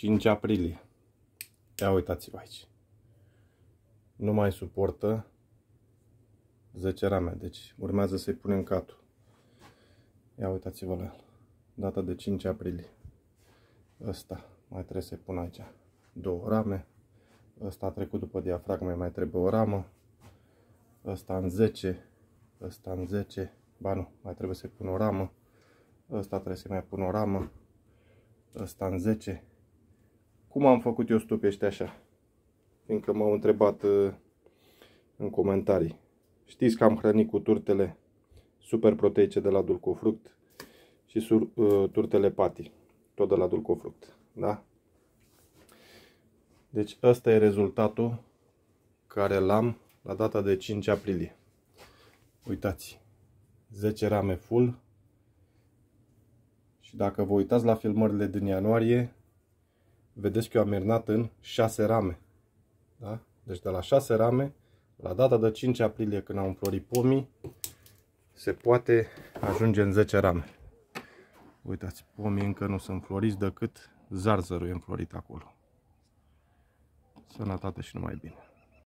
5 aprilie. Ia uitați-vă aici. Nu mai suportă 10 rame, deci urmează să-i punem catul. Ia uitați-vă la el. Data de 5 aprilie. Ăsta mai trebuie să-i pun aici. Două rame. Ăsta a trecut după diafragme, mai trebuie o ramă. Ăsta în 10. Ăsta în 10. Ba nu, mai trebuie să-i pun o ramă. Ăsta trebuie să mai pun o ramă. Ăsta în 10 cum am făcut eu stupește așa? Fiindcă m-au întrebat uh, în comentarii. Știți că am hrănit cu turtele super proteice de la Dulcofruct și sur, uh, turtele pati, tot de la Dulcofruct. Da? Deci ăsta e rezultatul care l-am la data de 5 aprilie. Uitați, 10 rame full și dacă vă uitați la filmările din ianuarie, vedeți că eu am mernat în 6 rame. Da? Deci de la 6 rame, la data de 5 aprilie când au înflorit pomii, se poate ajunge în 10 rame. Uitați, pomii încă nu sunt floriți decât zarzărul e înflorit acolo. Sănătate și numai bine!